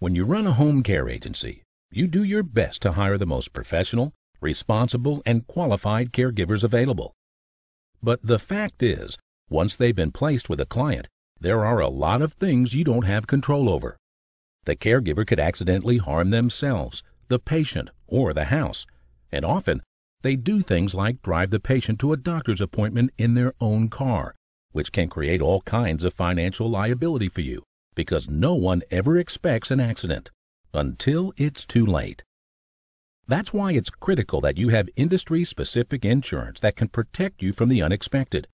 When you run a home care agency, you do your best to hire the most professional, responsible, and qualified caregivers available. But the fact is, once they've been placed with a client, there are a lot of things you don't have control over. The caregiver could accidentally harm themselves, the patient, or the house, and often they do things like drive the patient to a doctor's appointment in their own car, which can create all kinds of financial liability for you because no one ever expects an accident until it's too late. That's why it's critical that you have industry-specific insurance that can protect you from the unexpected.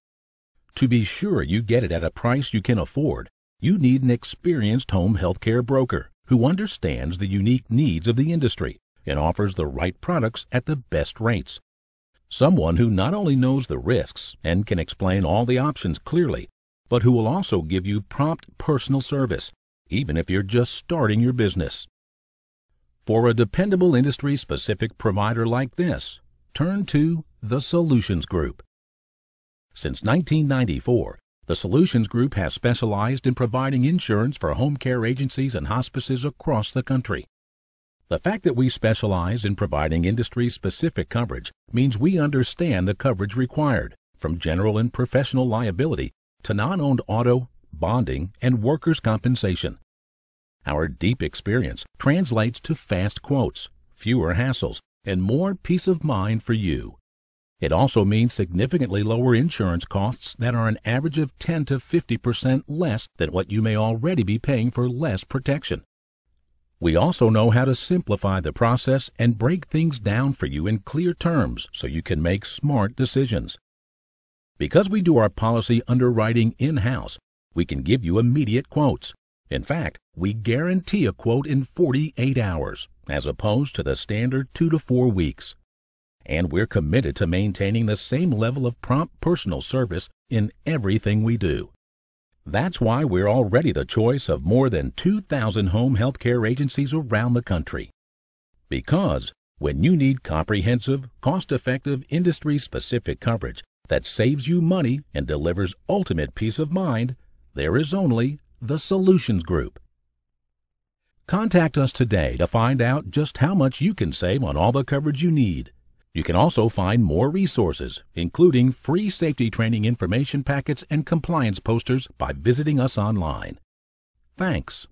To be sure you get it at a price you can afford, you need an experienced home healthcare broker who understands the unique needs of the industry and offers the right products at the best rates. Someone who not only knows the risks and can explain all the options clearly, but who will also give you prompt personal service, even if you're just starting your business. For a dependable industry-specific provider like this, turn to the Solutions Group. Since 1994, the Solutions Group has specialized in providing insurance for home care agencies and hospices across the country. The fact that we specialize in providing industry-specific coverage means we understand the coverage required, from general and professional liability to non-owned auto, bonding, and workers' compensation. Our deep experience translates to fast quotes, fewer hassles, and more peace of mind for you. It also means significantly lower insurance costs that are an average of 10 to 50% less than what you may already be paying for less protection. We also know how to simplify the process and break things down for you in clear terms so you can make smart decisions. Because we do our policy underwriting in-house, we can give you immediate quotes. In fact, we guarantee a quote in 48 hours, as opposed to the standard 2 to 4 weeks. And we're committed to maintaining the same level of prompt personal service in everything we do. That's why we're already the choice of more than 2,000 home health care agencies around the country. Because when you need comprehensive, cost-effective, industry-specific coverage that saves you money and delivers ultimate peace of mind, there is only the Solutions Group. Contact us today to find out just how much you can save on all the coverage you need. You can also find more resources, including free safety training information packets and compliance posters by visiting us online. Thanks.